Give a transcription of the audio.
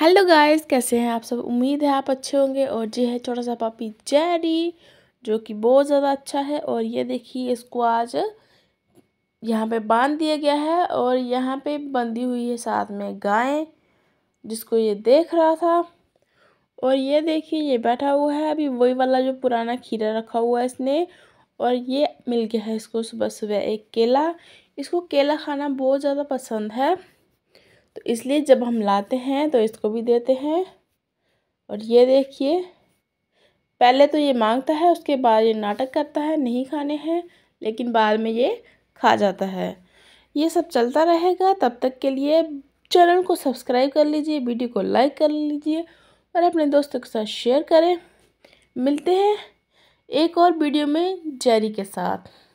hello guys कैसे हैं आप सब उम्मीद है आप अच्छे होंगे और ये है छोटा सा पापी जैडी जो कि बहुत ज़्यादा अच्छा है और ये देखिए इसको आज यहाँ पे बांध दिया गया है और यहाँ पे बंधी हुई है साथ में गाय जिसको ये देख रहा था और ये देखिए ये बैठा हुआ है अभी वही वाला जो पुराना खीरा रखा हुआ है इसने और ये मिल गया है इसको सुबह सुबह एक केला इसको केला खाना बहुत ज़्यादा पसंद है तो इसलिए जब हम लाते हैं तो इसको भी देते हैं और ये देखिए पहले तो ये मांगता है उसके बाद ये नाटक करता है नहीं खाने हैं लेकिन बाद में ये खा जाता है ये सब चलता रहेगा तब तक के लिए चैनल को सब्सक्राइब कर लीजिए वीडियो को लाइक कर लीजिए और अपने दोस्तों के साथ शेयर करें मिलते हैं एक और वीडियो में जैरी के साथ